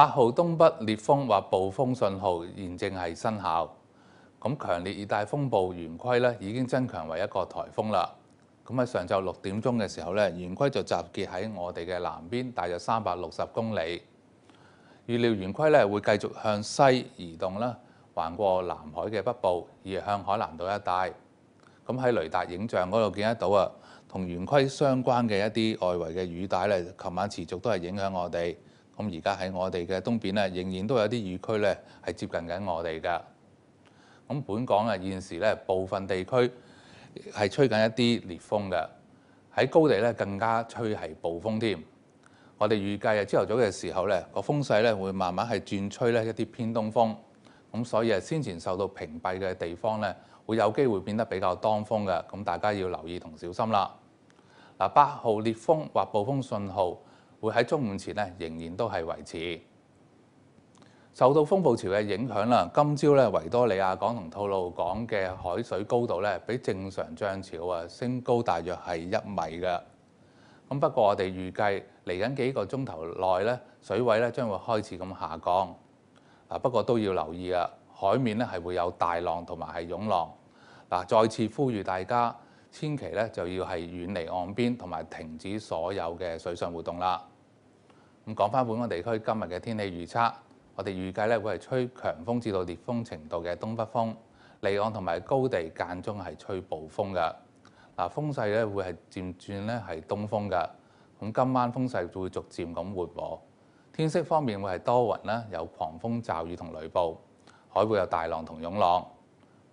八號東北烈風或暴風信號現正係生效。咁強烈熱帶風暴圓規咧已經增強為一個颱風啦。咁喺上晝六點鐘嘅時候咧，圓規就集結喺我哋嘅南邊，大約三百六十公里。預料圓規咧會繼續向西移動啦，橫過南海嘅北部，而向海南島一帶。咁喺雷達影像嗰度見得到啊，同圓規相關嘅一啲外圍嘅雨帶咧，琴晚持續都係影響我哋。咁而家喺我哋嘅東邊咧，仍然都有啲雨區咧，係接近緊我哋噶。咁本港啊，現時咧，部分地區係吹緊一啲烈風嘅，喺高地咧更加吹係暴風添。我哋預計啊，朝頭早嘅時候咧，個風勢咧會慢慢係轉吹咧一啲偏東風。咁所以啊，先前受到屏蔽嘅地方咧，會有機會變得比較當風嘅。咁大家要留意同小心啦。嗱，八號烈風或暴風信號。會喺中午前咧，仍然都係維持。受到風暴潮嘅影響啦，今朝咧維多利亞港同吐露港嘅海水高度咧，比正常漲潮啊升高大約係一米嘅。咁不過我哋預計嚟緊幾個鐘頭內咧，水位咧將會開始咁下降。啊不過都要留意啊，海面咧係會有大浪同埋係湧浪。嗱，再次呼籲大家。千祈咧就要係遠離岸邊同埋停止所有嘅水上活動啦。咁講翻本港地區今日嘅天氣預測，我哋預計咧會係吹強風至到烈風程度嘅東北風，離岸同埋高地間中係吹暴風嘅。嗱，風勢咧會係漸轉咧係東風嘅。咁今晚風勢會逐漸咁活和。天色方面會係多雲啦，有狂風驟雨同雷暴，海會有大浪同湧浪。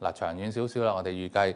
嗱，長遠少少啦，我哋預計。